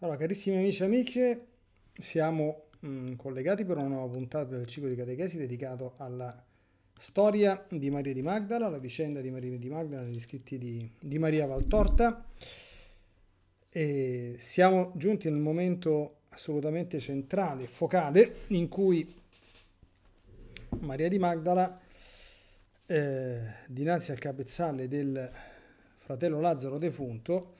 Allora, carissimi amici e amiche, siamo mh, mm, collegati per una nuova puntata del ciclo di catechesi dedicato alla storia di Maria di Magdala, alla vicenda di Maria di Magdala, agli scritti di, di, Maria Valtorta. E siamo giunti nel momento assolutamente centrale, focale, in cui Maria di Magdala, eh, dinanzi al capezzale del fratello Lazzaro defunto,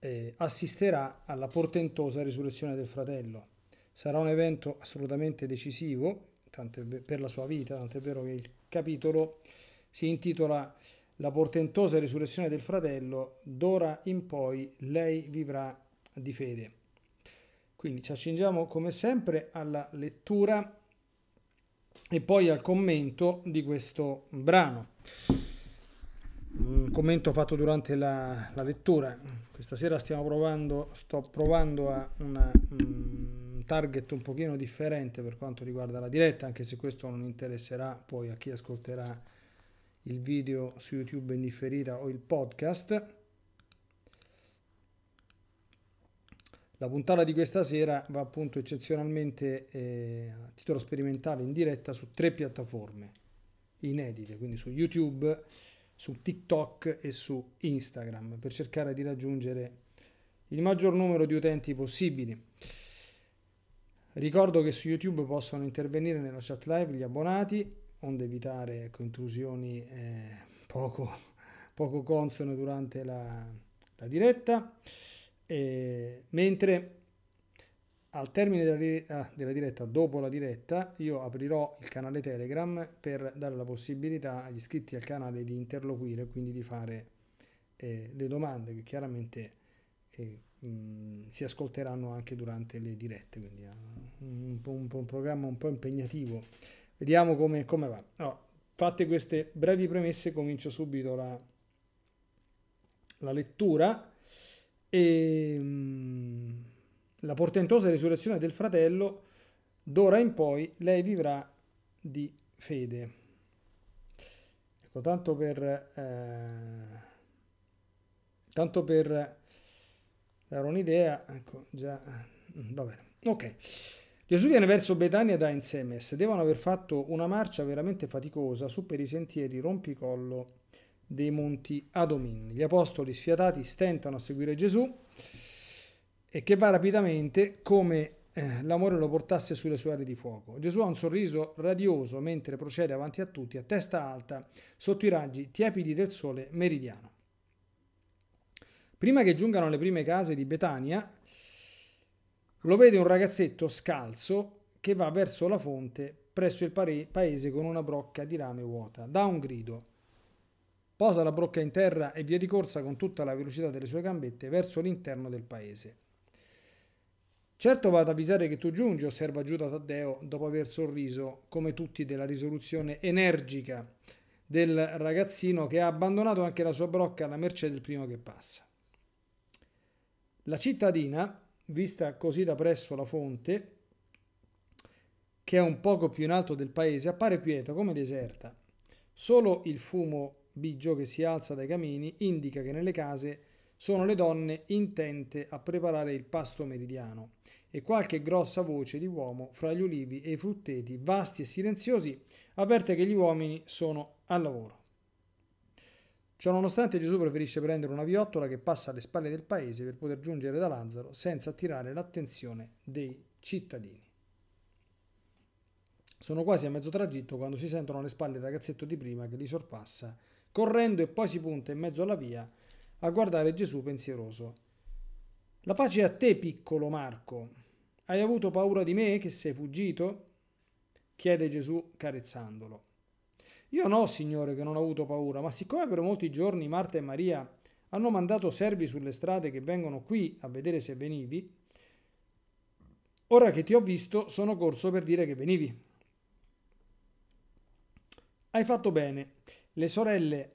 eh, assisterà alla portentosa risurrezione del fratello. Sarà un evento assolutamente decisivo per la sua vita, tant'è vero che il capitolo si intitola La portentosa risurrezione del fratello, d'ora in poi lei vivrà di fede. Quindi ci accingiamo come sempre alla lettura e poi al commento di questo brano un commento fatto durante la, la, lettura. Questa sera stiamo provando, sto provando a una, un mm, target un pochino differente per quanto riguarda la diretta, anche se questo non interesserà poi a chi ascolterà il video su YouTube in differita o il podcast. La puntata di questa sera va appunto eccezionalmente eh, a titolo sperimentale in diretta su tre piattaforme inedite, quindi su YouTube, su TikTok e su Instagram per cercare di raggiungere il maggior numero di utenti possibili. Ricordo che su YouTube possono intervenire nella chat live gli abbonati, onde evitare ecco, intrusioni eh, poco, poco consone durante la, la diretta, e, mentre al termine della, ah, della, diretta, dopo la diretta, io aprirò il canale Telegram per dare la possibilità agli iscritti al canale di interloquire, quindi di fare eh, le domande che chiaramente eh, mh, mm, si ascolteranno anche durante le dirette, quindi è ah, un, un, un, programma un po' impegnativo. Vediamo come, come va. Allora, fatte queste brevi premesse, comincio subito la, la lettura. E, ehm, mh, la portentosa risurrezione del fratello, d'ora in poi lei vivrà di fede. Ecco, tanto per, eh, tanto per dare un'idea, ecco, già, mm, va bene, ok. Gesù viene verso Betania da Insemes, devono aver fatto una marcia veramente faticosa su per i sentieri rompicollo dei monti Adomin. Gli apostoli sfiatati stentano a seguire Gesù, e che va rapidamente come eh, l'amore lo portasse sulle sue ali di fuoco. Gesù ha un sorriso radioso mentre procede avanti a tutti a testa alta sotto i raggi tiepidi del sole meridiano. Prima che giungano le prime case di Betania, lo vede un ragazzetto scalzo che va verso la fonte presso il paese con una brocca di rame vuota. Dà un grido, posa la brocca in terra e via di corsa con tutta la velocità delle sue gambette verso l'interno del paese. Certo vado ad avvisare che tu giungi, osserva Giuda Taddeo dopo aver sorriso, come tutti, della risoluzione energica del ragazzino che ha abbandonato anche la sua brocca alla merce del primo che passa. La cittadina, vista così da presso la fonte, che è un poco più in alto del paese, appare quieta come deserta. Solo il fumo bigio che si alza dai camini indica che nelle case sono le donne intente a preparare il pasto meridiano e qualche grossa voce di uomo fra gli ulivi e i frutteti, vasti e silenziosi, avverte che gli uomini sono al lavoro. Ciononostante Gesù preferisce prendere una viottola che passa alle spalle del paese per poter giungere da Lazzaro senza attirare l'attenzione dei cittadini. Sono quasi a mezzo tragitto quando si sentono alle spalle il ragazzetto di prima che li sorpassa, correndo e poi si punta in mezzo alla via a guardare Gesù pensieroso. La pace a te, piccolo Marco. Hai avuto paura di me che sei fuggito? chiede Gesù carezzandolo. Io no, Signore, che non ho avuto paura, ma siccome per molti giorni Marta e Maria hanno mandato servi sulle strade che vengono qui a vedere se venivi, ora che ti ho visto sono corso per dire che venivi. Hai fatto bene. Le sorelle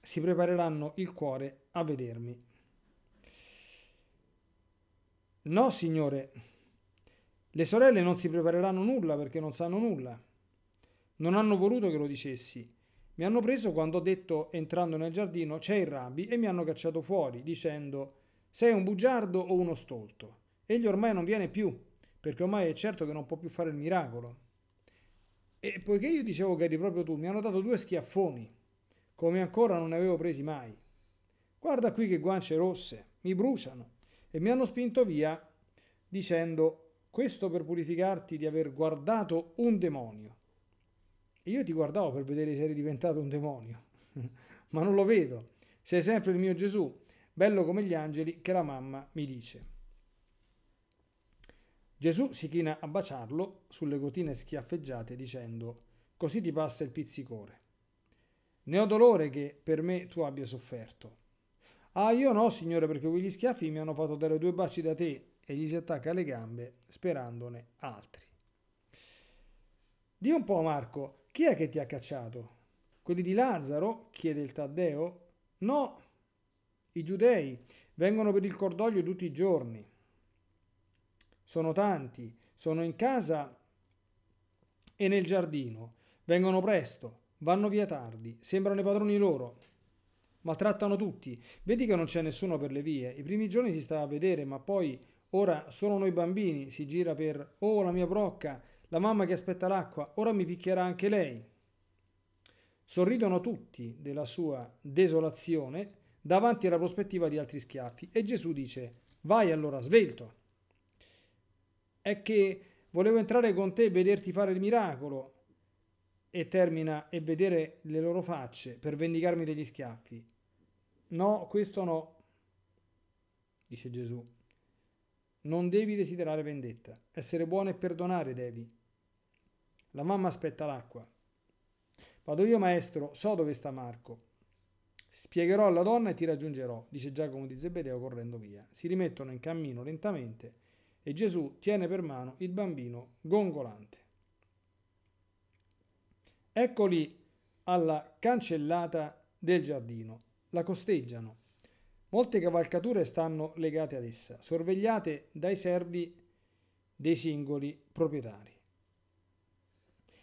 si prepareranno il cuore a vedermi. No, signore, le sorelle non si prepareranno nulla perché non sanno nulla. Non hanno voluto che lo dicessi. Mi hanno preso quando ho detto, entrando nel giardino, c'è il rabbi e mi hanno cacciato fuori, dicendo, sei un bugiardo o uno stolto. Egli ormai non viene più, perché ormai è certo che non può più fare il miracolo. E poiché io dicevo che eri proprio tu, mi hanno dato due schiaffoni come ancora non ne avevo presi mai. Guarda qui che guance rosse, mi bruciano. E mi hanno spinto via dicendo, questo per purificarti di aver guardato un demonio. E io ti guardavo per vedere se eri diventato un demonio, ma non lo vedo. Sei sempre il mio Gesù, bello come gli angeli, che la mamma mi dice. Gesù si china a baciarlo sulle gotine schiaffeggiate dicendo, così ti passa il pizzicore. Ne ho dolore che per me tu abbia sofferto. Ah, io no, signore, perché quegli schiaffi mi hanno fatto dare due baci da te e gli si attacca alle gambe sperandone altri. Dì un po', Marco, chi è che ti ha cacciato? Quelli di Lazzaro? chiede il Taddeo. No, i giudei vengono per il cordoglio tutti i giorni. Sono tanti, sono in casa e nel giardino. Vengono presto. Vanno via tardi, sembrano i padroni loro. Maltrattano tutti. Vedi che non c'è nessuno per le vie. I primi giorni si stava a vedere, ma poi ora solo noi bambini. Si gira per Oh, la mia brocca, la mamma che aspetta l'acqua, ora mi picchierà anche lei. Sorridono tutti della sua desolazione davanti alla prospettiva di altri schiaffi e Gesù dice Vai allora, svelto. È che volevo entrare con te e vederti fare il miracolo e termina e vedere le loro facce per vendicarmi degli schiaffi. No, questo no, dice Gesù. Non devi desiderare vendetta, essere buono e perdonare devi. La mamma aspetta l'acqua. Vado io, maestro, so dove sta Marco. Spiegherò alla donna e ti raggiungerò, dice Giacomo di Zebedeo correndo via. Si rimettono in cammino lentamente e Gesù tiene per mano il bambino gongolante. Eccoli alla cancellata del giardino. La costeggiano. Molte cavalcature stanno legate ad essa, sorvegliate dai servi dei singoli proprietari.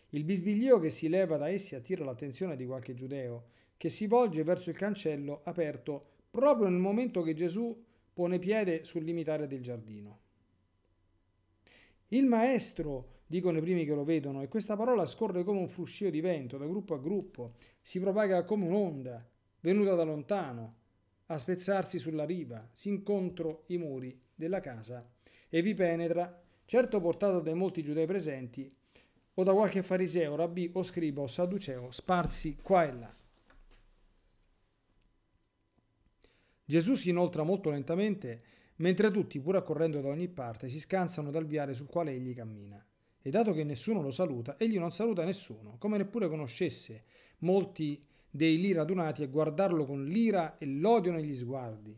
Il bisbiglio che si leva da essi attira l'attenzione di qualche giudeo, che si volge verso il cancello aperto proprio nel momento che Gesù pone piede sul limitare del giardino. Il maestro dicono i primi che lo vedono, e questa parola scorre come un fruscio di vento da gruppo a gruppo, si propaga come un'onda, venuta da lontano, a spezzarsi sulla riva, si incontro i muri della casa e vi penetra, certo portata dai molti giudei presenti, o da qualche fariseo, rabbì o scriba o sadduceo, sparsi qua e là. Gesù si inoltra molto lentamente, mentre tutti, pur accorrendo da ogni parte, si scansano dal viale sul quale egli cammina. E dato che nessuno lo saluta, egli non saluta nessuno, come neppure conoscesse molti dei lì radunati a guardarlo con l'ira e l'odio negli sguardi.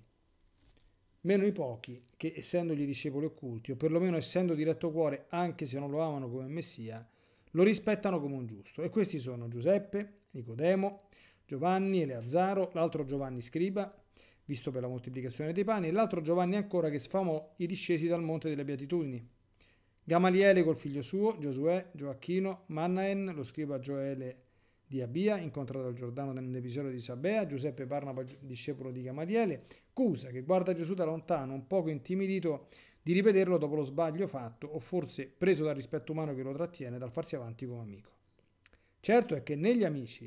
Meno i pochi che, essendogli discepoli occulti, o perlomeno essendo di retto cuore, anche se non lo amano come Messia, lo rispettano come un giusto. E questi sono Giuseppe, Nicodemo, Giovanni, Eleazzaro, l'altro Giovanni Scriba, visto per la moltiplicazione dei pani, e l'altro Giovanni ancora che sfamò i discesi dal Monte delle Beatitudini. Gamaliele col figlio suo, Giosuè, Gioacchino, Mannaen, lo scriba Gioele di Abia, incontrato dal Giordano nell'episodio di Sabea, Giuseppe Barnaba, discepolo di Gamaliele, Cusa, che guarda Gesù da lontano, un poco intimidito di rivederlo dopo lo sbaglio fatto, o forse preso dal rispetto umano che lo trattiene dal farsi avanti come amico. Certo è che né gli amici,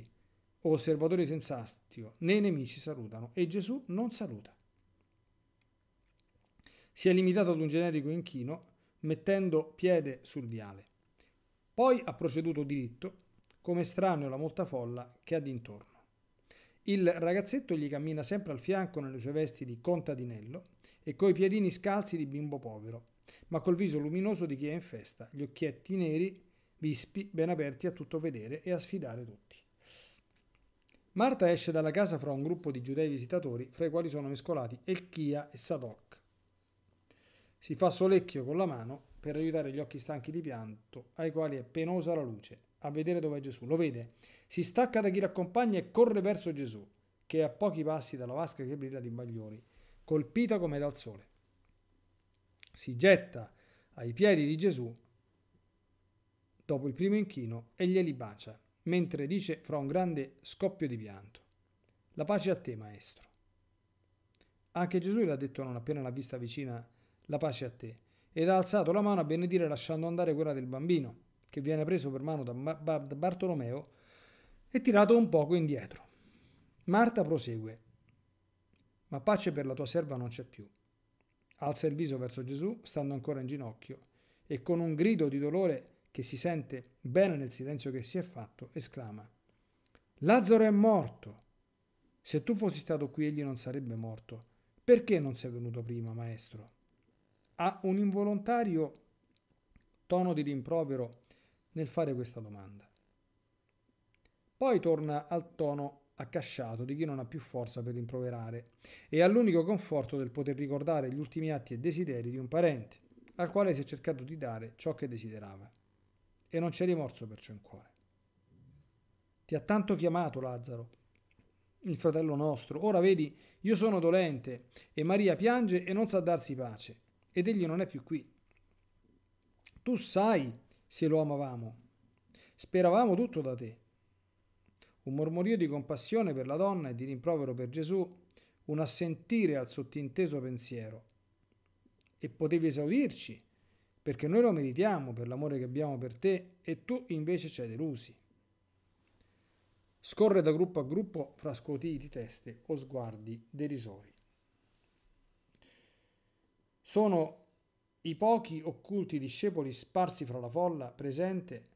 o osservatori senza astio, né i nemici salutano, e Gesù non saluta. Si è limitato ad un generico inchino, mettendo piede sul viale. Poi ha proceduto diritto, come estraneo alla molta folla che ha d'intorno. Il ragazzetto gli cammina sempre al fianco nelle sue vesti di contadinello e coi piedini scalzi di bimbo povero, ma col viso luminoso di chi è in festa, gli occhietti neri, vispi, ben aperti a tutto vedere e a sfidare tutti. Marta esce dalla casa fra un gruppo di giudei visitatori, fra i quali sono mescolati Elchia e Sadok, si fa solecchio con la mano per aiutare gli occhi stanchi di pianto, ai quali è penosa la luce, a vedere dove è Gesù. Lo vede, si stacca da chi l'accompagna e corre verso Gesù, che è a pochi passi dalla vasca che brilla di maglioni, colpita come dal sole. Si getta ai piedi di Gesù dopo il primo inchino e glieli bacia, mentre dice fra un grande scoppio di pianto. La pace a te, maestro. Anche Gesù l'ha detto non appena l'ha vista vicina la pace a te, ed ha alzato la mano a benedire lasciando andare quella del bambino, che viene preso per mano da, Bartolomeo e tirato un poco indietro. Marta prosegue, ma pace per la tua serva non c'è più. Alza il viso verso Gesù, stando ancora in ginocchio, e con un grido di dolore che si sente bene nel silenzio che si è fatto, esclama, Lazzaro è morto. Se tu fossi stato qui egli non sarebbe morto. Perché non sei venuto prima, maestro? ha un involontario tono di rimprovero nel fare questa domanda. Poi torna al tono accasciato di chi non ha più forza per rimproverare e all'unico conforto del poter ricordare gli ultimi atti e desideri di un parente, al quale si è cercato di dare ciò che desiderava. E non c'è rimorso per ciò in cuore. Ti ha tanto chiamato Lazzaro, il fratello nostro. Ora vedi, io sono dolente e Maria piange e non sa darsi pace ed egli non è più qui. Tu sai se lo amavamo. Speravamo tutto da te. Un mormorio di compassione per la donna e di rimprovero per Gesù, un assentire al sottinteso pensiero. E potevi esaudirci, perché noi lo meritiamo per l'amore che abbiamo per te e tu invece ci hai delusi. Scorre da gruppo a gruppo fra scuotiti di teste o sguardi derisori. Sono i pochi occulti discepoli sparsi fra la folla presente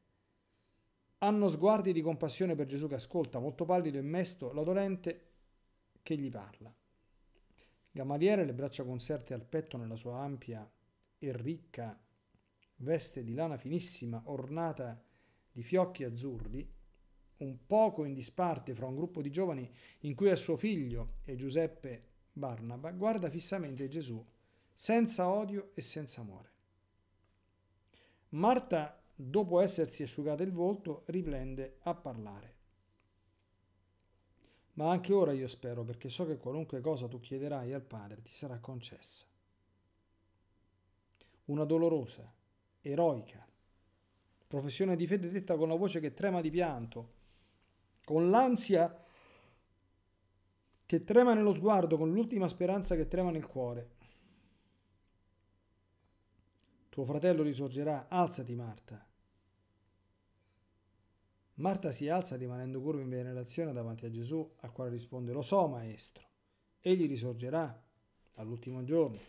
hanno sguardi di compassione per Gesù che ascolta, molto pallido e mesto, la dolente che gli parla. Gamaliere, le braccia conserte al petto nella sua ampia e ricca veste di lana finissima ornata di fiocchi azzurri, un poco in disparte fra un gruppo di giovani in cui è suo figlio e Giuseppe Barnaba, guarda fissamente Gesù senza odio e senza amore. Marta, dopo essersi asciugata il volto, riprende a parlare. Ma anche ora io spero, perché so che qualunque cosa tu chiederai al Padre ti sarà concessa. Una dolorosa, eroica, professione di fede detta con la voce che trema di pianto, con l'ansia che trema nello sguardo, con l'ultima speranza che trema nel cuore, tuo fratello risorgerà, alzati Marta. Marta si alza rimanendo curva in venerazione davanti a Gesù, al quale risponde, lo so maestro, egli risorgerà all'ultimo giorno.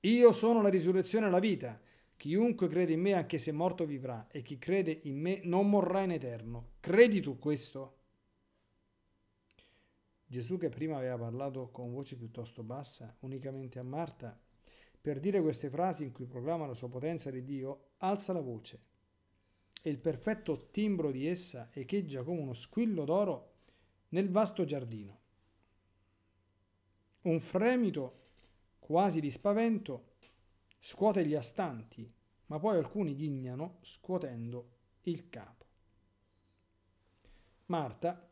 Io sono la risurrezione e la vita. Chiunque crede in me, anche se morto, vivrà, e chi crede in me non morrà in eterno. Credi tu questo? Gesù, che prima aveva parlato con voce piuttosto bassa, unicamente a Marta, per dire queste frasi in cui proclama la sua potenza di Dio, alza la voce e il perfetto timbro di essa echeggia come uno squillo d'oro nel vasto giardino. Un fremito quasi di spavento scuote gli astanti, ma poi alcuni ghignano scuotendo il capo. Marta,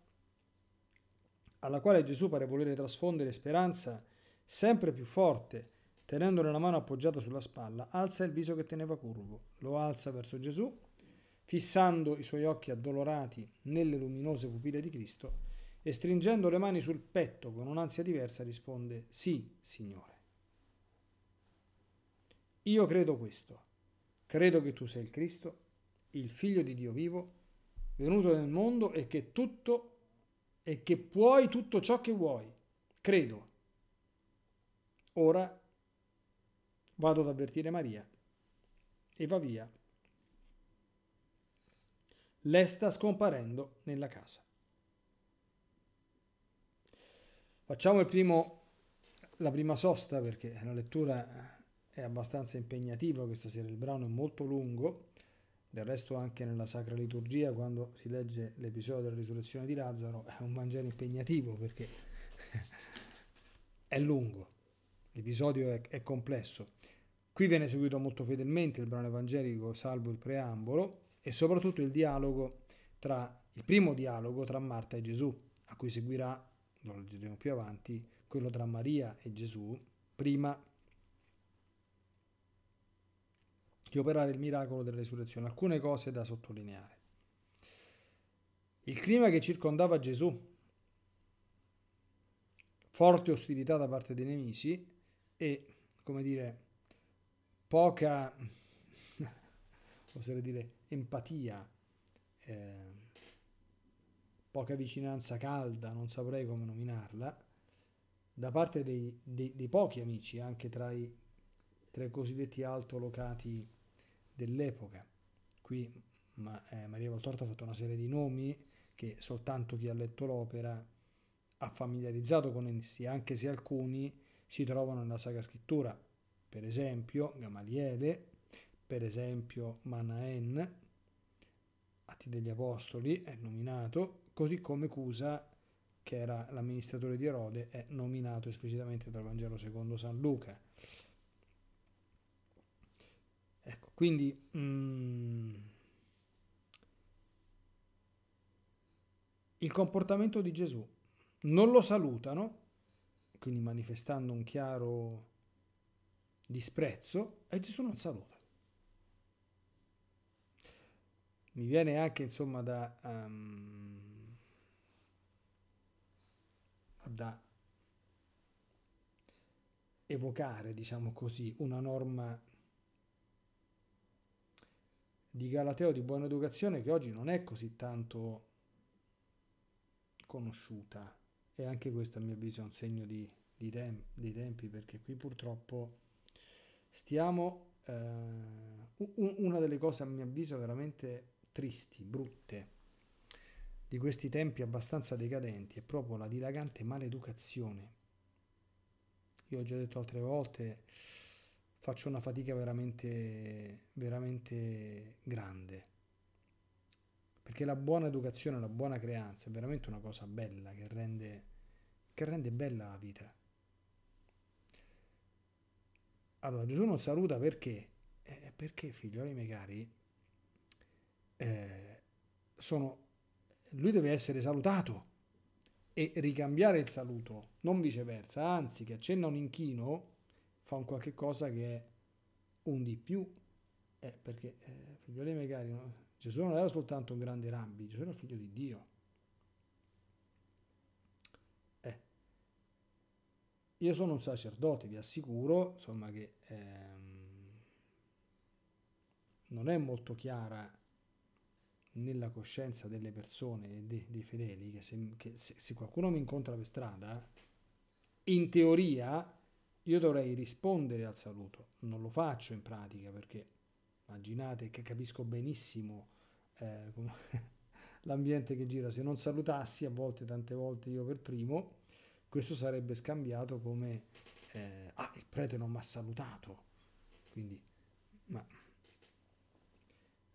alla quale Gesù pare volere trasfondere speranza sempre più forte Tenendole una mano appoggiata sulla spalla, alza il viso che teneva curvo, lo alza verso Gesù, fissando i suoi occhi addolorati nelle luminose pupille di Cristo e stringendo le mani sul petto con un'ansia diversa risponde Sì, Signore. Io credo questo. Credo che tu sei il Cristo, il Figlio di Dio vivo, venuto nel mondo e che tutto e che puoi tutto ciò che vuoi. Credo. Ora Vado ad avvertire Maria. E va via. Lei sta scomparendo nella casa. Facciamo primo, la prima sosta perché la lettura è abbastanza impegnativa questa sera, il brano è molto lungo, del resto anche nella Sacra Liturgia quando si legge l'episodio della risurrezione di Lazzaro è un Vangelo impegnativo perché è lungo, l'episodio è, è complesso. Qui viene eseguito molto fedelmente il brano evangelico, salvo il preambolo, e soprattutto il dialogo tra il primo dialogo tra Marta e Gesù, a cui seguirà, lo leggeremo più avanti, quello tra Maria e Gesù, prima di operare il miracolo della risurrezione. Alcune cose da sottolineare. Il clima che circondava Gesù, forte ostilità da parte dei nemici e, come dire, poca, oserei dire, empatia, eh, poca vicinanza calda, non saprei come nominarla, da parte dei, dei, dei pochi amici, anche tra i, tra i cosiddetti altolocati dell'epoca. Qui ma, eh, Maria Voltorta ha fatto una serie di nomi che soltanto chi ha letto l'opera ha familiarizzato con essi, anche se alcuni si trovano nella saga scrittura per esempio Gamaliele, per esempio Manaen, Atti degli Apostoli è nominato, così come Cusa, che era l'amministratore di Erode, è nominato esplicitamente dal Vangelo secondo San Luca. Ecco, quindi mm, il comportamento di Gesù non lo salutano, quindi manifestando un chiaro disprezzo e Gesù non saluta. Mi viene anche insomma da, um, da evocare, diciamo così, una norma di Galateo di buona educazione che oggi non è così tanto conosciuta e anche questo a mio avviso è un segno di, di, tem di tempi perché qui purtroppo Stiamo, eh, una delle cose a mio avviso veramente tristi, brutte, di questi tempi abbastanza decadenti è proprio la dilagante maleducazione. Io ho già detto altre volte, faccio una fatica veramente, veramente grande. Perché la buona educazione, la buona creanza è veramente una cosa bella che rende, che rende bella la vita. Allora Gesù non saluta perché? Eh, perché figlioli miei cari, eh, sono, lui deve essere salutato e ricambiare il saluto, non viceversa, anzi che accenna un inchino fa un qualche cosa che è un di più, eh, perché eh, figlioli miei cari, no? Gesù non era soltanto un grande rabbi, Gesù era il figlio di Dio Io sono un sacerdote, vi assicuro, insomma, che ehm, non è molto chiara nella coscienza delle persone e dei, dei, fedeli che, se, che se, se qualcuno mi incontra per strada, in teoria io dovrei rispondere al saluto, non lo faccio in pratica perché immaginate che capisco benissimo eh, l'ambiente che gira, se non salutassi a volte, tante volte io per primo, questo sarebbe scambiato come eh, ah, il prete non mi ha salutato. Quindi, ma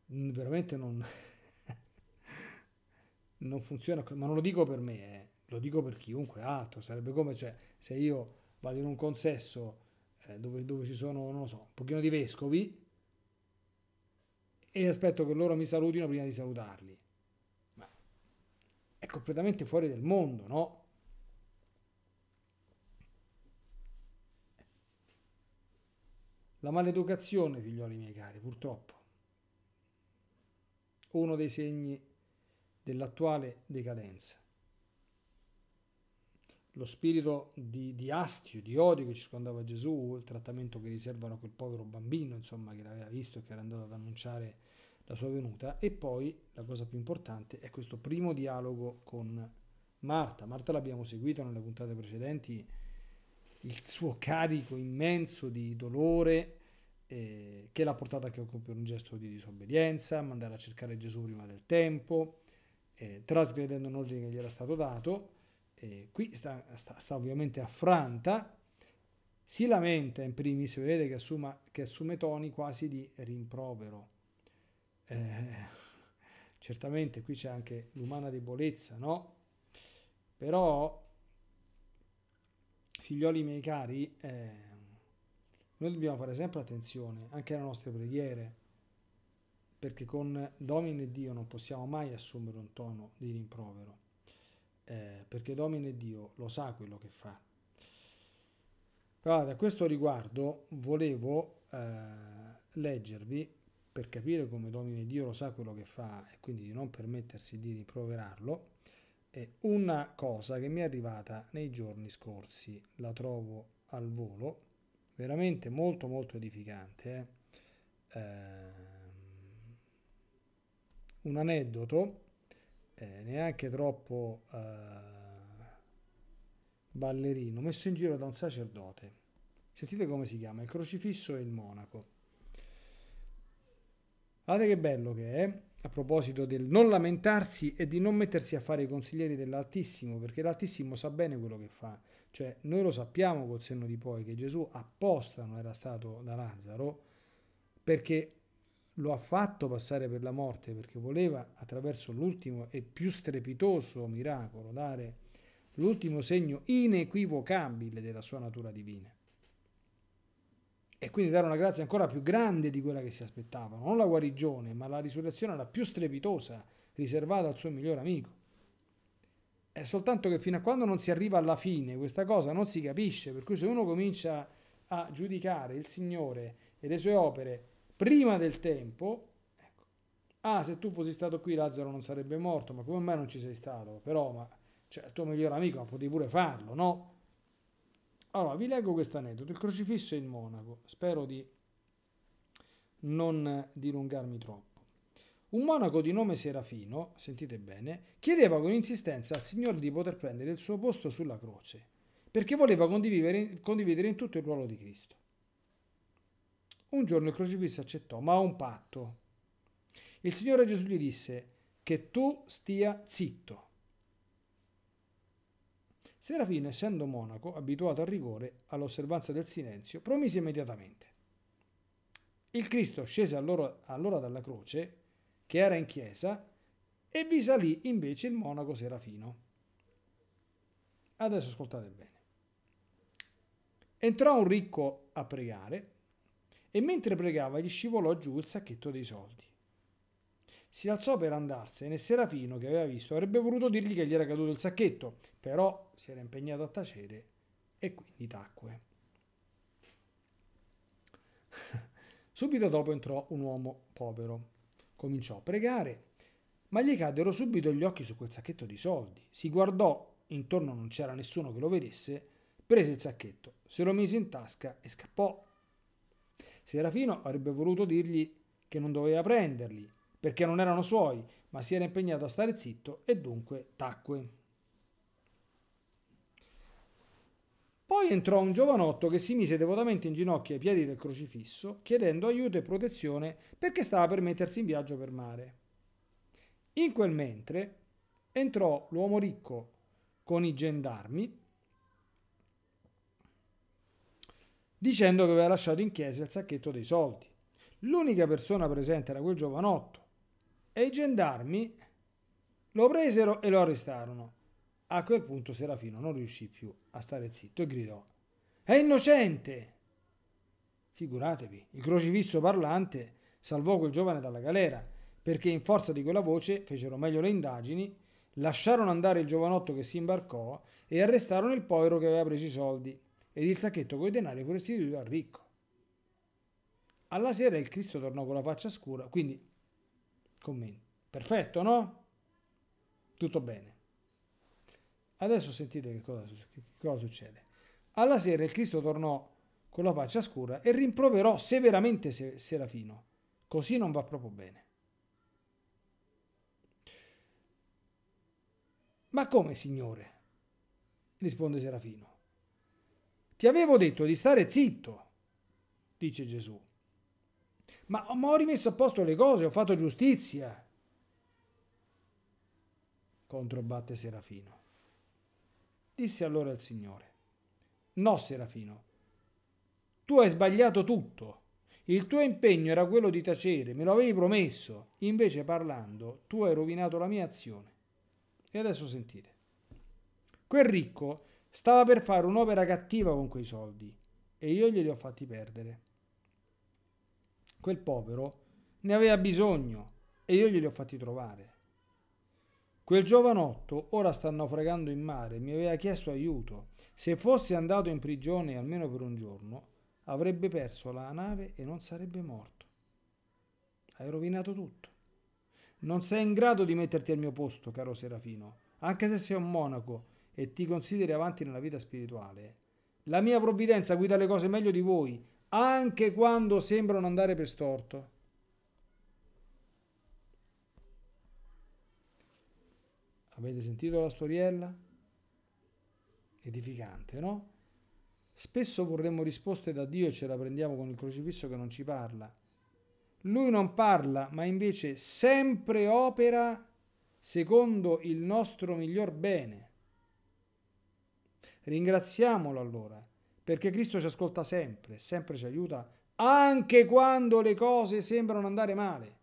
veramente non, non funziona, ma non lo dico per me, eh. lo dico per chiunque altro. Sarebbe come cioè, se io vado in un consesso eh, dove, dove, ci sono, non lo so, un pochino di vescovi e aspetto che loro mi salutino prima di salutarli. Ma è completamente fuori del mondo, no? La maleducazione, figlioli miei cari, purtroppo, uno dei segni dell'attuale decadenza. Lo spirito di, di astio, di odio che circondava Gesù, il trattamento che riservano a quel povero bambino, insomma, che l'aveva visto e che era andato ad annunciare la sua venuta, e poi la cosa più importante è questo primo dialogo con Marta. Marta l'abbiamo seguita nelle puntate precedenti il suo carico immenso di dolore eh, che l'ha portata anche a compiere un gesto di disobbedienza, mandare a cercare Gesù prima del tempo, eh, trasgredendo un ordine che gli era stato dato. Eh, qui sta, sta, sta, ovviamente affranta, si lamenta in primis, vedete che, assuma, che assume toni quasi di rimprovero. Eh, certamente qui c'è anche l'umana debolezza, no? Però figlioli miei cari, eh, noi dobbiamo fare sempre attenzione anche alle nostre preghiere, perché con Domine Dio non possiamo mai assumere un tono di rimprovero, eh, perché Domine Dio lo sa quello che fa. Guarda, a questo riguardo volevo eh, leggervi per capire come Domine Dio lo sa quello che fa e quindi di non permettersi di rimproverarlo, e una cosa che mi è arrivata nei giorni scorsi, la trovo al volo, veramente molto molto edificante. Eh? Ehm, un aneddoto, eh, neanche troppo eh, ballerino, messo in giro da un sacerdote. Sentite come si chiama, il crocifisso e il monaco. Guardate che bello che è, a proposito del non lamentarsi e di non mettersi a fare i consiglieri dell'Altissimo, perché l'Altissimo sa bene quello che fa. Cioè, noi lo sappiamo col senno di poi che Gesù apposta non era stato da Lazzaro, perché lo ha fatto passare per la morte, perché voleva, attraverso l'ultimo e più strepitoso miracolo, dare l'ultimo segno inequivocabile della sua natura divina e quindi dare una grazia ancora più grande di quella che si aspettavano, non la guarigione, ma la risurrezione la più strepitosa riservata al suo migliore amico. È soltanto che fino a quando non si arriva alla fine questa cosa non si capisce, per cui se uno comincia a giudicare il Signore e le sue opere prima del tempo, ecco, ah se tu fossi stato qui Lazzaro non sarebbe morto, ma come mai non ci sei stato? Però ma, cioè, il tuo migliore amico ma potevi pure farlo, no? Allora, vi leggo questo aneddoto, il crocifisso e il monaco. Spero di non dilungarmi troppo. Un monaco di nome Serafino, sentite bene, chiedeva con insistenza al Signore di poter prendere il suo posto sulla croce, perché voleva condividere, condividere in tutto il ruolo di Cristo. Un giorno il crocifisso accettò, ma a un patto. Il Signore Gesù gli disse che tu stia zitto Serafino, essendo monaco, abituato al rigore, all'osservanza del silenzio, promise immediatamente. Il Cristo scese allora, allora dalla croce, che era in chiesa, e vi salì invece il monaco Serafino. Adesso ascoltate bene. Entrò un ricco a pregare e mentre pregava gli scivolò giù il sacchetto dei soldi. Si alzò per andarsene e Serafino, che aveva visto, avrebbe voluto dirgli che gli era caduto il sacchetto, però si era impegnato a tacere e quindi tacque. subito dopo entrò un uomo povero. Cominciò a pregare, ma gli caddero subito gli occhi su quel sacchetto di soldi. Si guardò, intorno non c'era nessuno che lo vedesse, prese il sacchetto, se lo mise in tasca e scappò. Serafino avrebbe voluto dirgli che non doveva prenderli, perché non erano suoi, ma si era impegnato a stare zitto e dunque tacque. Poi entrò un giovanotto che si mise devotamente in ginocchio ai piedi del crocifisso, chiedendo aiuto e protezione perché stava per mettersi in viaggio per mare. In quel mentre entrò l'uomo ricco con i gendarmi dicendo che aveva lasciato in chiesa il sacchetto dei soldi. L'unica persona presente era quel giovanotto, e i gendarmi lo presero e lo arrestarono. A quel punto Serafino non riuscì più a stare zitto e gridò «È innocente!» Figuratevi, il crocifisso parlante salvò quel giovane dalla galera, perché in forza di quella voce fecero meglio le indagini, lasciarono andare il giovanotto che si imbarcò e arrestarono il povero che aveva preso i soldi ed il sacchetto con i denari fu restituito al ricco. Alla sera il Cristo tornò con la faccia scura, quindi commenti. Perfetto, no? Tutto bene. Adesso sentite che cosa, che cosa succede. Alla sera il Cristo tornò con la faccia scura e rimproverò severamente Serafino. Così non va proprio bene. Ma come, signore? risponde Serafino. Ti avevo detto di stare zitto, dice Gesù ma ho rimesso a posto le cose, ho fatto giustizia. Controbatte Serafino. Disse allora il Signore, no Serafino, tu hai sbagliato tutto. Il tuo impegno era quello di tacere, me lo avevi promesso. Invece parlando, tu hai rovinato la mia azione. E adesso sentite. Quel ricco stava per fare un'opera cattiva con quei soldi e io glieli ho fatti perdere. Quel povero ne aveva bisogno e io glieli ho fatti trovare. Quel giovanotto ora sta naufragando in mare, mi aveva chiesto aiuto. Se fosse andato in prigione almeno per un giorno, avrebbe perso la nave e non sarebbe morto. Hai rovinato tutto. Non sei in grado di metterti al mio posto, caro Serafino, anche se sei un monaco e ti consideri avanti nella vita spirituale. La mia provvidenza guida le cose meglio di voi anche quando sembrano andare per storto. Avete sentito la storiella? Edificante, no? Spesso vorremmo risposte da Dio e ce la prendiamo con il crocifisso che non ci parla. Lui non parla, ma invece sempre opera secondo il nostro miglior bene. Ringraziamolo allora perché Cristo ci ascolta sempre, sempre ci aiuta, anche quando le cose sembrano andare male.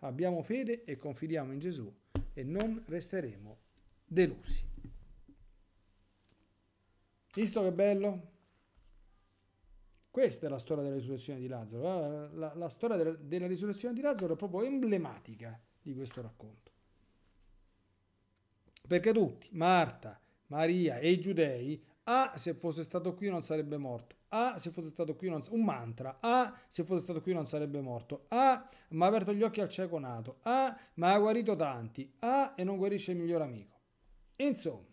Abbiamo fede e confidiamo in Gesù e non resteremo delusi. Visto che bello? Questa è la storia della risurrezione di Lazzaro. La, la, la storia della, della risurrezione di Lazzaro è proprio emblematica di questo racconto. Perché tutti, Marta, Maria e i giudei, ah se fosse stato qui non sarebbe morto, ah se fosse stato qui non un mantra, ah se fosse stato qui non sarebbe morto, ah ma ha aperto gli occhi al cieco nato, ah ma ha guarito tanti, ah e non guarisce il miglior amico. Insomma,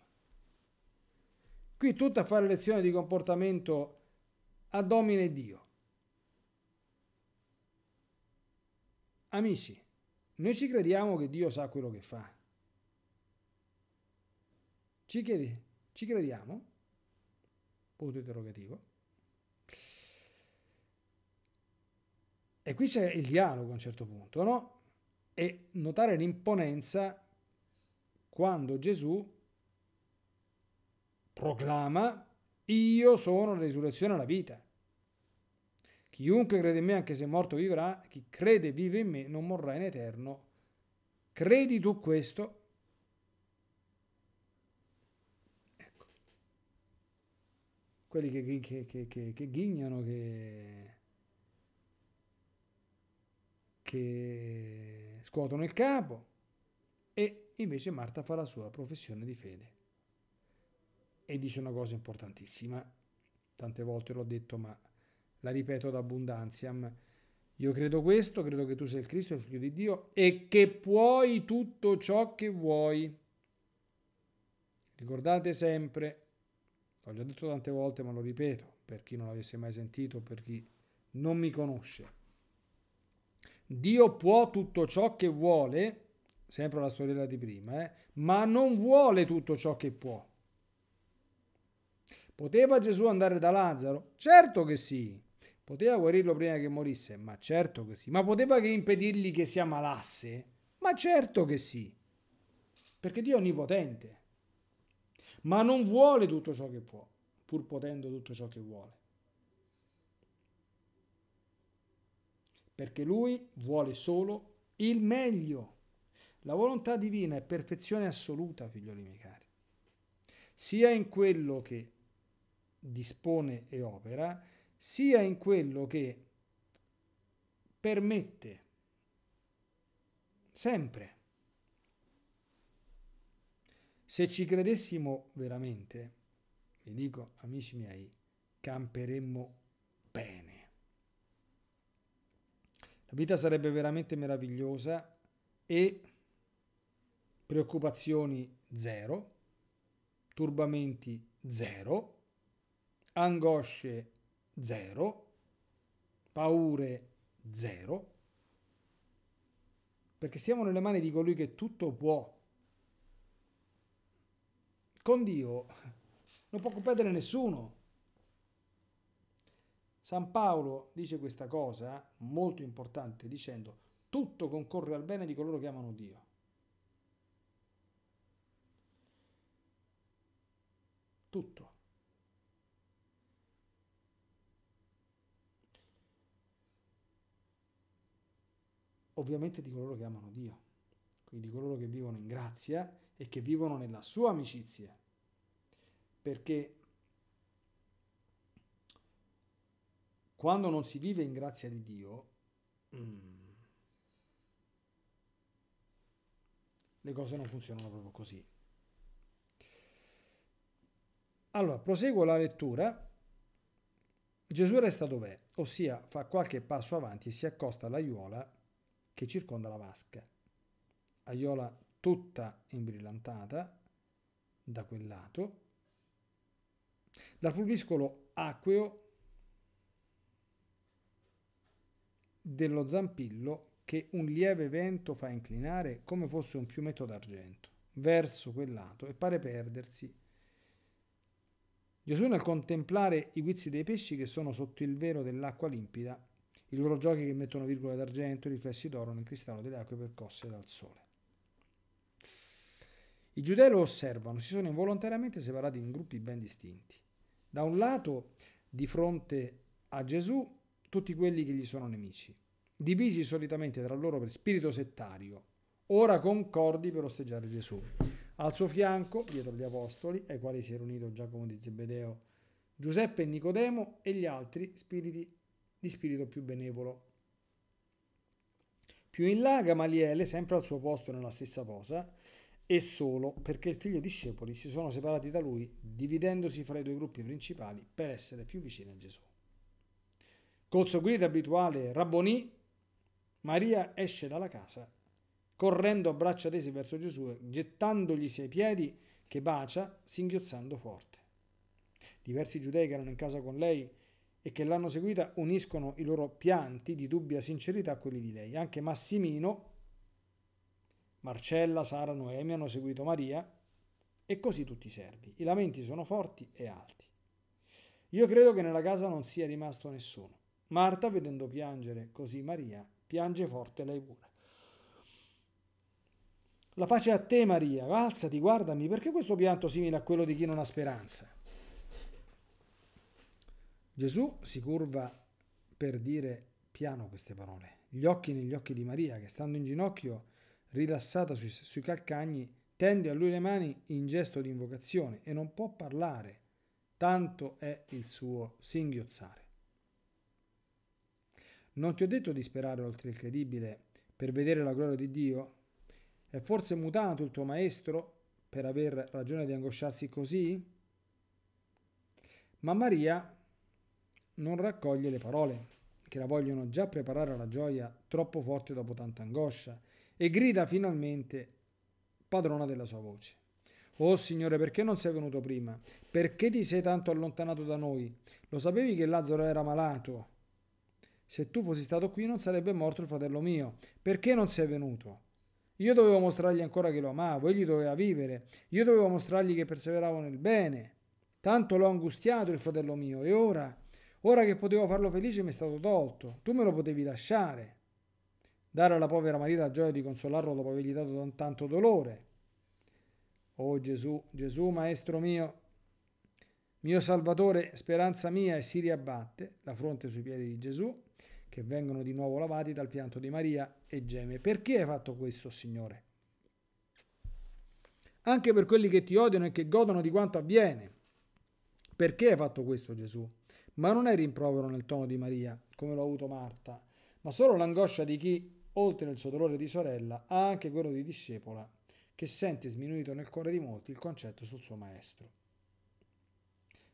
qui tutta a fare lezione di comportamento a domine Dio. Amici, noi ci crediamo che Dio sa quello che fa. Ci, chiedi, ci crediamo? Punto interrogativo. E qui c'è il dialogo a un certo punto, no? E notare l'imponenza quando Gesù proclama io sono la risurrezione e la vita. Chiunque crede in me, anche se morto vivrà, chi crede vive in me, non morrà in eterno. Credi tu questo? quelli che, che, che, che ghignano, che scuotono il capo e invece Marta fa la sua professione di fede e dice una cosa importantissima, tante volte l'ho detto ma la ripeto ad abbondanziam, io credo questo, credo che tu sei il Cristo, il figlio di Dio e che puoi tutto ciò che vuoi. Ricordate sempre, L'ho già detto tante volte, ma lo ripeto per chi non l'avesse mai sentito, per chi non mi conosce. Dio può tutto ciò che vuole, sempre la storiella di prima, eh, ma non vuole tutto ciò che può. Poteva Gesù andare da Lazzaro? Certo che sì. Poteva guarirlo prima che morisse? Ma certo che sì. Ma poteva che impedirgli che si ammalasse? Ma certo che sì. Perché Dio è onnipotente ma non vuole tutto ciò che può, pur potendo tutto ciò che vuole. Perché lui vuole solo il meglio. La volontà divina è perfezione assoluta, figlioli miei cari, sia in quello che dispone e opera, sia in quello che permette sempre se ci credessimo veramente, vi dico amici miei, camperemmo bene. La vita sarebbe veramente meravigliosa e preoccupazioni zero, turbamenti zero, angosce zero, paure zero, perché stiamo nelle mani di colui che tutto può con Dio non può competere nessuno. San Paolo dice questa cosa molto importante dicendo tutto concorre al bene di coloro che amano Dio. Tutto. Ovviamente di coloro che amano Dio, quindi di coloro che vivono in grazia e che vivono nella sua amicizia. Perché quando non si vive in grazia di Dio, mm, le cose non funzionano proprio così. Allora, proseguo la lettura. Gesù resta dov'è, ossia fa qualche passo avanti e si accosta all'aiola che circonda la vasca. Aiola tutta imbrillantata da quel lato, dal pulviscolo acqueo dello zampillo che un lieve vento fa inclinare come fosse un piumetto d'argento verso quel lato e pare perdersi. Gesù nel contemplare i guizzi dei pesci che sono sotto il velo dell'acqua limpida, i loro giochi che mettono virgole d'argento i riflessi d'oro nel cristallo delle acque percosse dal sole. I giudei lo osservano, si sono involontariamente separati in gruppi ben distinti. Da un lato, di fronte a Gesù, tutti quelli che gli sono nemici, divisi solitamente tra loro per spirito settario, ora concordi per osteggiare Gesù. Al suo fianco, dietro gli apostoli, ai quali si era unito Giacomo di Zebedeo, Giuseppe e Nicodemo e gli altri spiriti di spirito più benevolo. Più in là Gamaliele, sempre al suo posto nella stessa posa, e solo perché il figlio e i discepoli si sono separati da lui, dividendosi fra i due gruppi principali per essere più vicini a Gesù. Col suo guida abituale Rabboni, Maria esce dalla casa, correndo a braccia tese verso Gesù, gettandogli ai piedi che bacia, singhiozzando forte. Diversi giudei che erano in casa con lei e che l'hanno seguita uniscono i loro pianti di dubbia sincerità a quelli di lei. Anche Massimino, Marcella, Sara, Noemi hanno seguito Maria e così tutti i servi. I lamenti sono forti e alti. Io credo che nella casa non sia rimasto nessuno. Marta, vedendo piangere così Maria, piange forte lei pure. La pace a te, Maria, alzati, guardami, perché questo pianto simile a quello di chi non ha speranza? Gesù si curva per dire piano queste parole. Gli occhi negli occhi di Maria, che stando in ginocchio rilassata sui, sui calcagni, tende a lui le mani in gesto di invocazione e non può parlare, tanto è il suo singhiozzare. Non ti ho detto di sperare oltre il credibile per vedere la gloria di Dio? È forse mutato il tuo maestro per aver ragione di angosciarsi così? Ma Maria non raccoglie le parole che la vogliono già preparare alla gioia troppo forte dopo tanta angoscia e grida finalmente padrona della sua voce. Oh Signore, perché non sei venuto prima? Perché ti sei tanto allontanato da noi? Lo sapevi che Lazzaro era malato? Se tu fossi stato qui non sarebbe morto il fratello mio. Perché non sei venuto? Io dovevo mostrargli ancora che lo amavo, egli doveva vivere. Io dovevo mostrargli che perseveravo nel bene. Tanto l'ho angustiato il fratello mio e ora, ora che potevo farlo felice mi è stato tolto. Tu me lo potevi lasciare. Dare alla povera Maria la gioia di consolarlo dopo avergli dato tanto dolore. Oh Gesù, Gesù Maestro mio, mio Salvatore, speranza mia, e si riabbatte la fronte sui piedi di Gesù, che vengono di nuovo lavati dal pianto di Maria e geme. Perché hai fatto questo, Signore? Anche per quelli che ti odiano e che godono di quanto avviene. Perché hai fatto questo, Gesù? Ma non è rimprovero nel tono di Maria, come l'ha avuto Marta, ma solo l'angoscia di chi Oltre al suo dolore di sorella, ha anche quello di discepola, che sente sminuito nel cuore di molti il concetto sul suo maestro.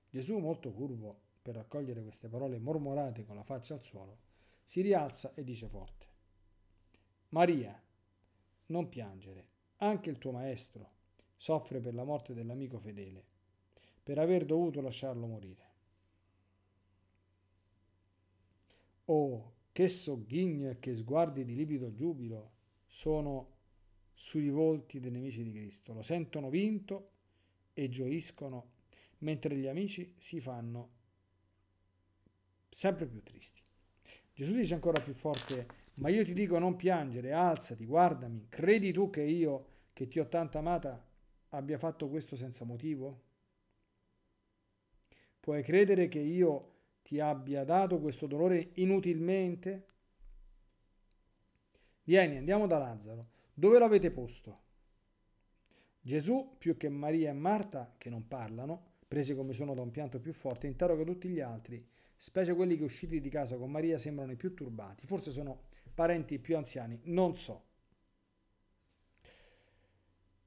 Gesù, molto curvo per raccogliere queste parole mormorate con la faccia al suolo, si rialza e dice forte: Maria, non piangere, anche il tuo maestro soffre per la morte dell'amico fedele, per aver dovuto lasciarlo morire. Oh, che sogghigni che sguardi di livido giubilo sono sui volti dei nemici di Cristo. Lo sentono vinto e gioiscono, mentre gli amici si fanno sempre più tristi. Gesù dice ancora più forte, ma io ti dico non piangere, alzati, guardami, credi tu che io, che ti ho tanto amata, abbia fatto questo senza motivo? Puoi credere che io ti abbia dato questo dolore inutilmente? Vieni, andiamo da Lazzaro. Dove l'avete posto? Gesù, più che Maria e Marta, che non parlano, presi come sono da un pianto più forte, interroga tutti gli altri, specie quelli che usciti di casa con Maria sembrano i più turbati. Forse sono parenti più anziani, non so.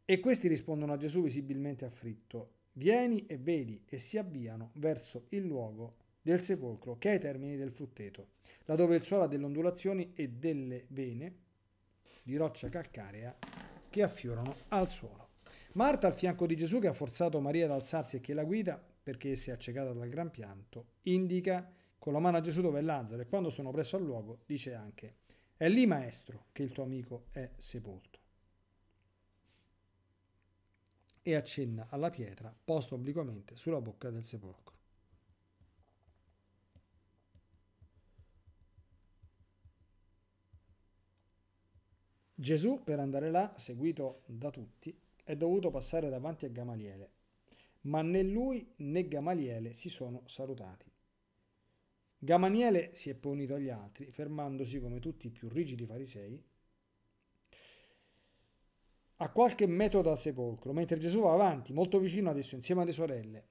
E questi rispondono a Gesù visibilmente afflitto. Vieni e vedi e si avviano verso il luogo del sepolcro che ai termini del frutteto, laddove il suolo ha delle ondulazioni e delle vene di roccia calcarea che affiorano al suolo. Marta al fianco di Gesù che ha forzato Maria ad alzarsi e che la guida perché si è accecata dal gran pianto, indica con la mano a Gesù dove è Lazzaro e quando sono presso al luogo dice anche è lì maestro che il tuo amico è sepolto. E accenna alla pietra posta obliquamente sulla bocca del sepolcro. Gesù, per andare là, seguito da tutti, è dovuto passare davanti a Gamaliele, ma né lui né Gamaliele si sono salutati. Gamaliele si è punito agli altri, fermandosi come tutti i più rigidi farisei, a qualche metro dal sepolcro, mentre Gesù va avanti, molto vicino adesso, insieme alle sorelle,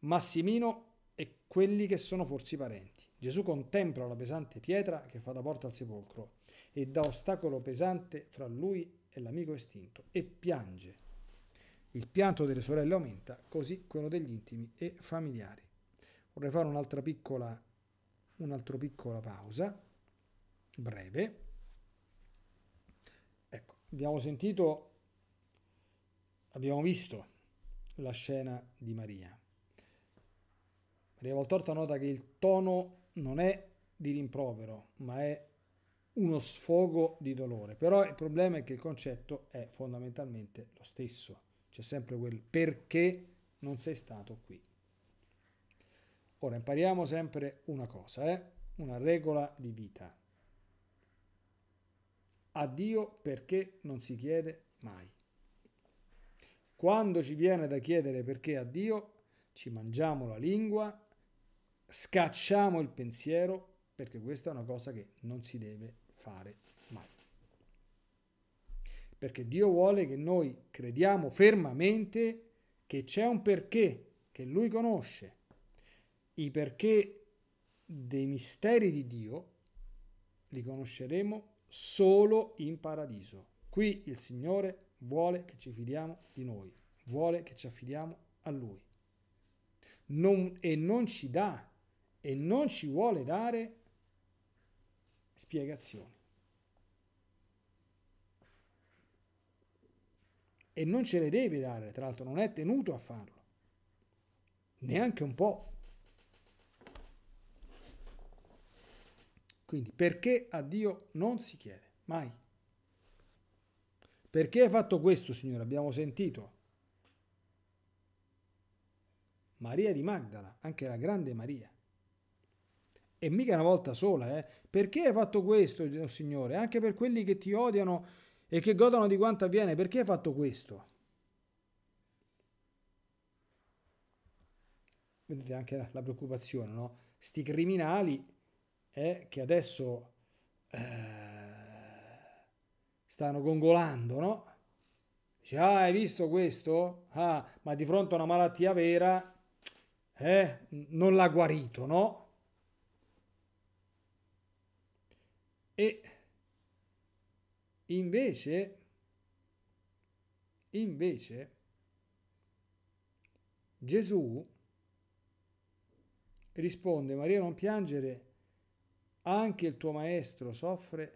Massimino e quelli che sono forse i parenti. Gesù contempla la pesante pietra che fa da porta al sepolcro e da ostacolo pesante fra lui e l'amico estinto e piange. Il pianto delle sorelle aumenta, così quello degli intimi e familiari. Vorrei fare un'altra piccola, un'altra piccola pausa, breve. Ecco, abbiamo sentito, abbiamo visto la scena di Maria. Maria Voltorta nota che il tono non è di rimprovero, ma è uno sfogo di dolore. Però il problema è che il concetto è fondamentalmente lo stesso. C'è sempre quel perché non sei stato qui. Ora impariamo sempre una cosa, eh? una regola di vita. A Dio perché non si chiede mai. Quando ci viene da chiedere perché a Dio, ci mangiamo la lingua scacciamo il pensiero perché questa è una cosa che non si deve fare mai. Perché Dio vuole che noi crediamo fermamente che c'è un perché che Lui conosce. I perché dei misteri di Dio li conosceremo solo in paradiso. Qui il Signore vuole che ci fidiamo di noi, vuole che ci affidiamo a Lui. Non, e non ci dà e non ci vuole dare spiegazioni. E non ce le deve dare, tra l'altro non è tenuto a farlo, neanche un po'. Quindi perché a Dio non si chiede? Mai. Perché hai fatto questo, Signore? Abbiamo sentito. Maria di Magdala, anche la grande Maria, e mica una volta sola, eh. perché hai fatto questo, oh Signore, anche per quelli che ti odiano e che godono di quanto avviene, perché hai fatto questo? Vedete anche la, la preoccupazione, no? Sti criminali eh, che adesso eh, stanno gongolando, no? Dice, ah, hai visto questo? Ah, ma di fronte a una malattia vera, eh, non l'ha guarito, no? e invece invece Gesù risponde Maria non piangere anche il tuo maestro soffre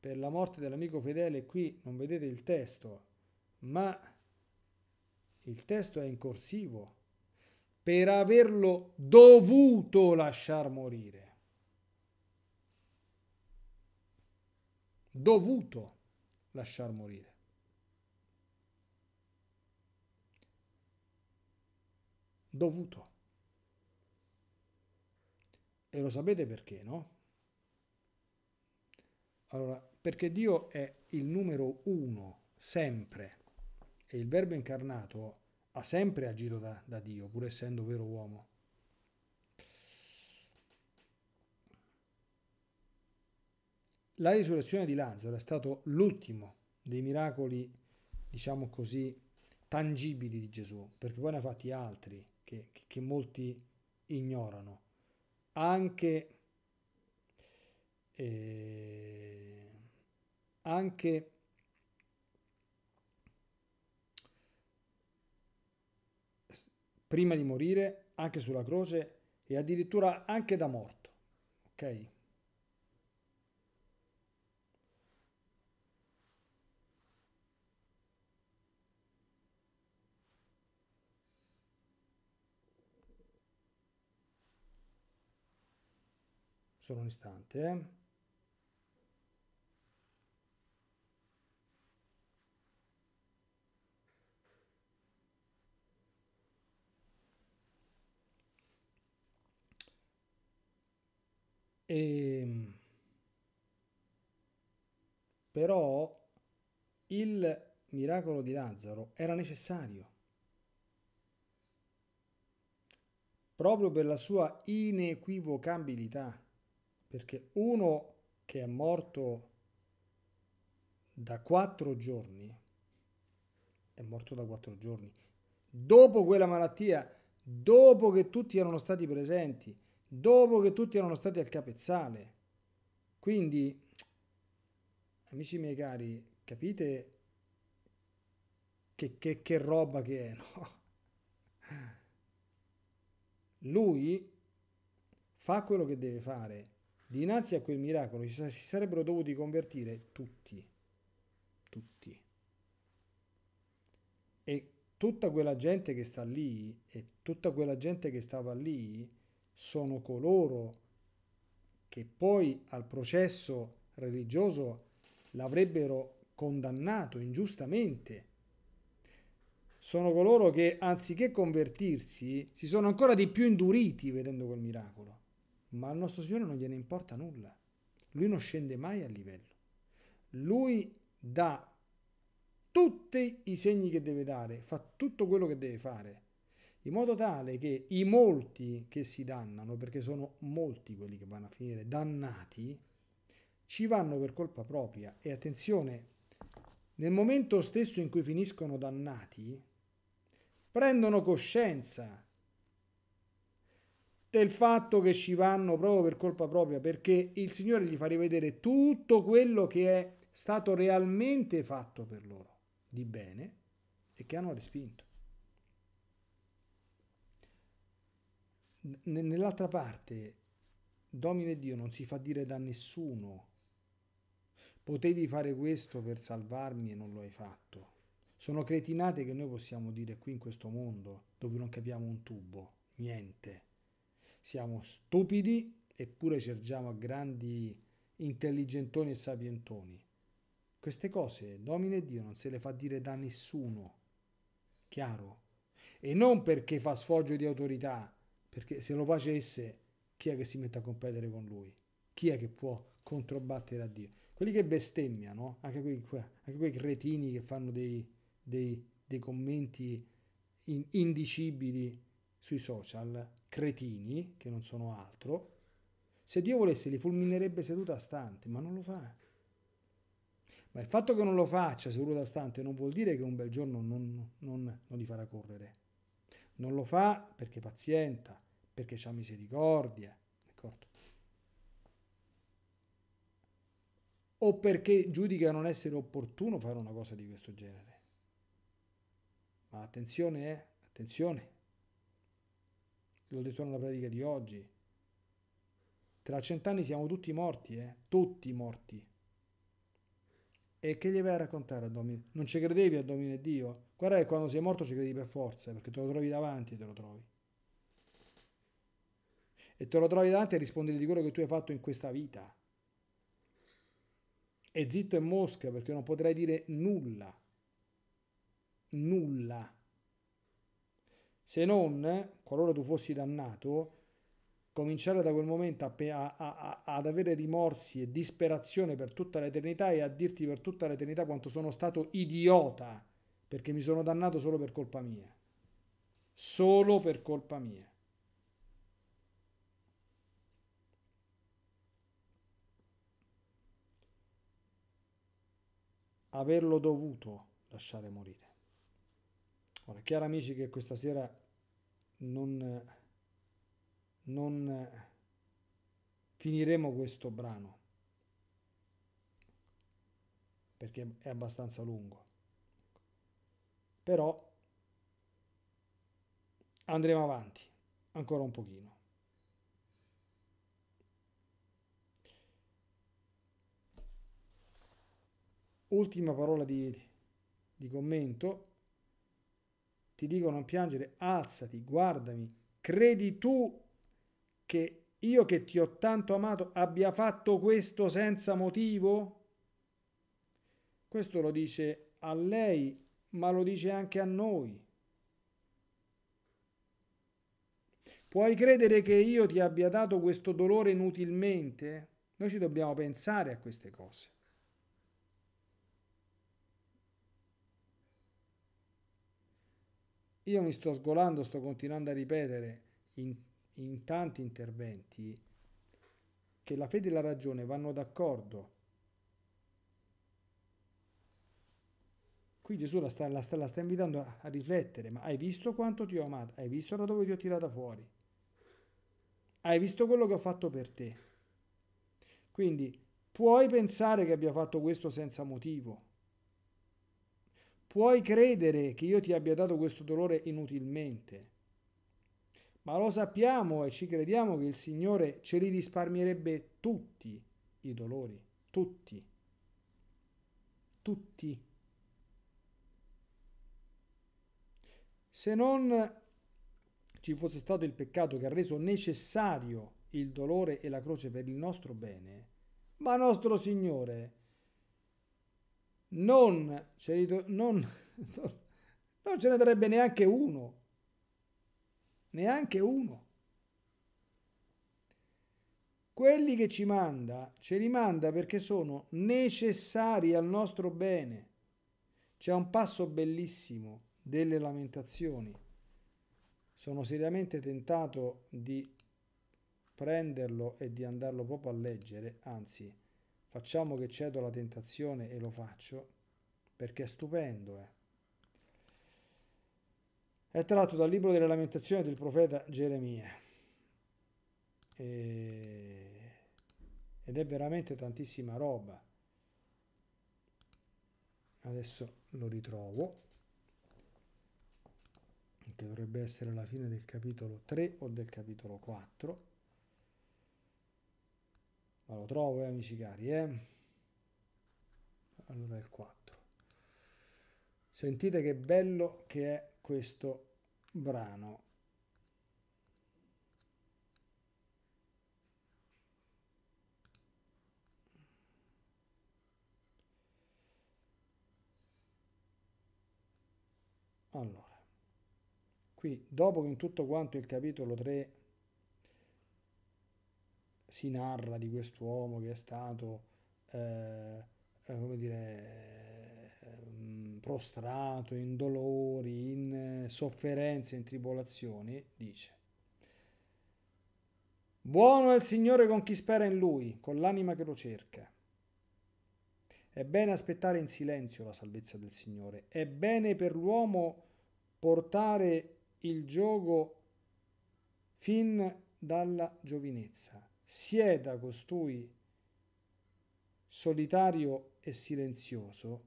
per la morte dell'amico fedele qui non vedete il testo ma il testo è in corsivo per averlo dovuto lasciar morire dovuto lasciar morire. Dovuto. E lo sapete perché, no? Allora, perché Dio è il numero uno, sempre, e il Verbo incarnato ha sempre agito da, da Dio, pur essendo vero uomo. La risurrezione di Lazzaro è stato l'ultimo dei miracoli, diciamo così, tangibili di Gesù, perché poi ne ha fatti altri che, che, molti ignorano. Anche, eh, anche prima di morire, anche sulla croce e addirittura anche da morto. Okay? solo un istante E, eh. ehm, però il miracolo di Lazzaro era necessario proprio per la sua inequivocabilità perché uno che è morto da quattro giorni, è morto da quattro giorni, dopo quella malattia, dopo che tutti erano stati presenti, dopo che tutti erano stati al capezzale. Quindi, amici miei cari, capite che, che, che roba che è, no? Lui fa quello che deve fare, Dinanzi a quel miracolo si sarebbero dovuti convertire tutti, tutti. E tutta quella gente che sta lì e tutta quella gente che stava lì sono coloro che poi al processo religioso l'avrebbero condannato ingiustamente. Sono coloro che anziché convertirsi si sono ancora di più induriti vedendo quel miracolo ma al nostro Signore non gliene importa nulla. Lui non scende mai a livello. Lui dà tutti i segni che deve dare, fa tutto quello che deve fare, in modo tale che i molti che si dannano, perché sono molti quelli che vanno a finire dannati, ci vanno per colpa propria. E attenzione, nel momento stesso in cui finiscono dannati, prendono coscienza del fatto che ci vanno proprio per colpa propria, perché il Signore gli fa rivedere tutto quello che è stato realmente fatto per loro di bene e che hanno respinto. Nell'altra parte, Domine Dio non si fa dire da nessuno, potevi fare questo per salvarmi e non lo hai fatto. Sono cretinate che noi possiamo dire qui in questo mondo, dove non capiamo un tubo, niente siamo stupidi eppure cerchiamo a grandi intelligentoni e sapientoni. Queste cose domine Dio non se le fa dire da nessuno, chiaro? E non perché fa sfoggio di autorità, perché se lo facesse chi è che si mette a competere con lui? Chi è che può controbattere a Dio? Quelli che bestemmiano, anche quei, anche quei cretini che fanno dei, dei, dei commenti in, indicibili sui social, cretini, che non sono altro, se Dio volesse li fulminerebbe seduta a stante, ma non lo fa. Ma il fatto che non lo faccia seduta a stante non vuol dire che un bel giorno non, non, non li farà correre. Non lo fa perché pazienta, perché ha misericordia, d'accordo? O perché giudica non essere opportuno fare una cosa di questo genere. Ma attenzione, eh, attenzione, l'ho detto nella predica di oggi. Tra cent'anni siamo tutti morti, eh? Tutti morti. E che gli vai a raccontare a Domine? Non ci credevi a Domine Dio? Guarda che quando sei morto ci credi per forza, perché te lo trovi davanti e te lo trovi. E te lo trovi davanti e rispondi di quello che tu hai fatto in questa vita. E zitto e mosca, perché non potrai dire nulla. Nulla se non, qualora tu fossi dannato, cominciare da quel momento a, a, a, ad avere rimorsi e disperazione per tutta l'eternità e a dirti per tutta l'eternità quanto sono stato idiota perché mi sono dannato solo per colpa mia. Solo per colpa mia. Averlo dovuto lasciare morire. Ora, chiaro amici che questa sera non, non finiremo questo brano perché è abbastanza lungo. Però andremo avanti ancora un pochino. Ultima parola di, di commento ti dico non piangere, alzati, guardami, credi tu che io che ti ho tanto amato abbia fatto questo senza motivo? Questo lo dice a lei, ma lo dice anche a noi. Puoi credere che io ti abbia dato questo dolore inutilmente? Noi ci dobbiamo pensare a queste cose. Io mi sto sgolando, sto continuando a ripetere in, in tanti interventi che la fede e la ragione vanno d'accordo. Qui Gesù la sta, la sta, la sta invitando a, riflettere, ma hai visto quanto ti ho amato? Hai visto da dove ti ho tirata fuori? Hai visto quello che ho fatto per te? Quindi puoi pensare che abbia fatto questo senza motivo, Puoi credere che io ti abbia dato questo dolore inutilmente. Ma lo sappiamo e ci crediamo che il Signore ce li risparmierebbe tutti i dolori, tutti, tutti. Se non ci fosse stato il peccato che ha reso necessario il dolore e la croce per il nostro bene, ma nostro Signore non ce, li non, non ce ne darebbe neanche uno. Neanche uno. Quelli che ci manda, ce li manda perché sono necessari al nostro bene. C'è un passo bellissimo delle lamentazioni. Sono seriamente tentato di prenderlo e di andarlo proprio a leggere, anzi facciamo che cedo alla tentazione e lo faccio, perché è stupendo. Eh. È tratto dal libro delle lamentazioni del profeta Geremia. E... Ed è veramente tantissima roba. Adesso lo ritrovo, che dovrebbe essere la fine del capitolo 3 o del capitolo 4. Ma lo trovo, eh, amici cari, eh. Allora il 4. Sentite che bello che è questo brano. Allora, qui dopo che in tutto quanto il capitolo 3 si narra di quest'uomo che è stato, eh, eh come dire, eh, prostrato in dolori, in eh, sofferenze, in tribolazioni, dice, buono è il Signore con chi spera in Lui, con l'anima che lo cerca. È bene aspettare in silenzio la salvezza del Signore, è bene per l'uomo portare il gioco fin dalla giovinezza sieda costui solitario e silenzioso,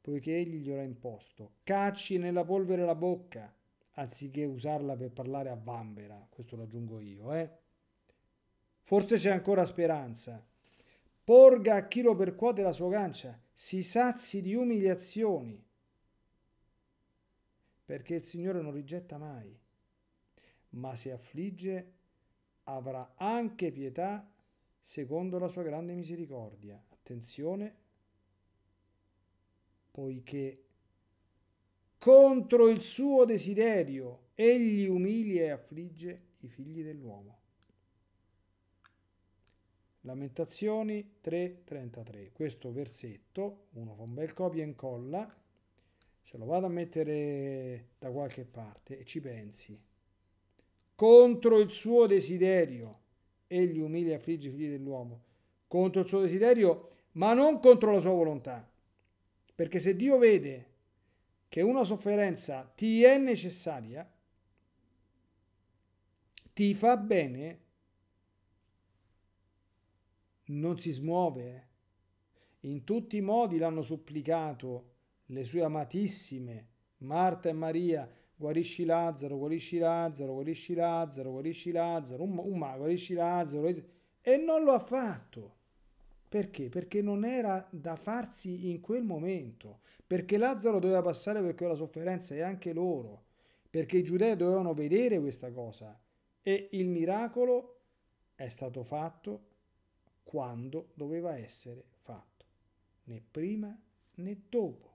poiché egli gliel'ha imposto. Cacci nella polvere la bocca, anziché usarla per parlare a vanvera. questo lo aggiungo io, eh. Forse c'è ancora speranza. Porga a chi lo percuote la sua gancia, si sazi di umiliazioni, perché il Signore non rigetta mai, ma si affligge avrà anche pietà secondo la sua grande misericordia. Attenzione, poiché contro il suo desiderio egli umilia e affligge i figli dell'uomo. Lamentazioni 3.33. Questo versetto, uno fa un bel copia e incolla, se lo vado a mettere da qualche parte e ci pensi contro il suo desiderio. Egli umilia e affligge i figli dell'uomo contro il suo desiderio, ma non contro la sua volontà. Perché se Dio vede che una sofferenza ti è necessaria, ti fa bene, non si smuove. In tutti i modi l'hanno supplicato le sue amatissime Marta e Maria guarisci Lazzaro, guarisci Lazzaro, guarisci Lazzaro, guarisci Lazzaro, umma, umma guarisci Lazzaro, e non lo ha fatto. Perché? Perché non era da farsi in quel momento, perché Lazzaro doveva passare per quella sofferenza e anche loro, perché i giudei dovevano vedere questa cosa e il miracolo è stato fatto quando doveva essere fatto, né prima né dopo.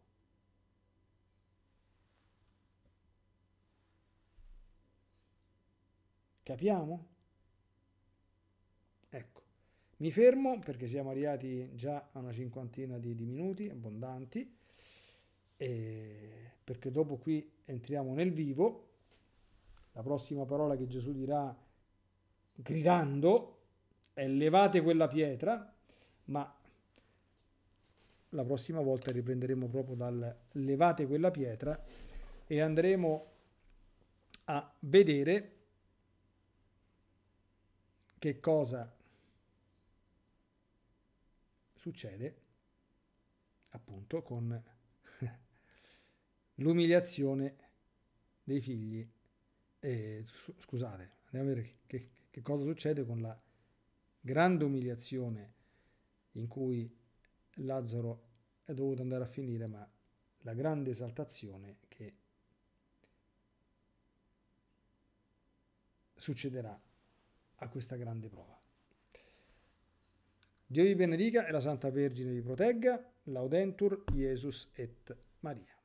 Capiamo? Ecco, mi fermo perché siamo arrivati già a una cinquantina di, di minuti abbondanti, perché dopo qui entriamo nel vivo. La prossima parola che Gesù dirà gridando è levate quella pietra, ma la prossima volta riprenderemo proprio dal levate quella pietra e andremo a vedere che cosa succede appunto con l'umiliazione dei figli. E, scusate, andiamo a vedere che, che cosa succede con la grande umiliazione in cui Lazzaro è dovuto andare a finire, ma la grande esaltazione che succederà a questa grande prova. Dio vi benedica e la Santa Vergine vi protegga. Laudentur Jesus et Maria.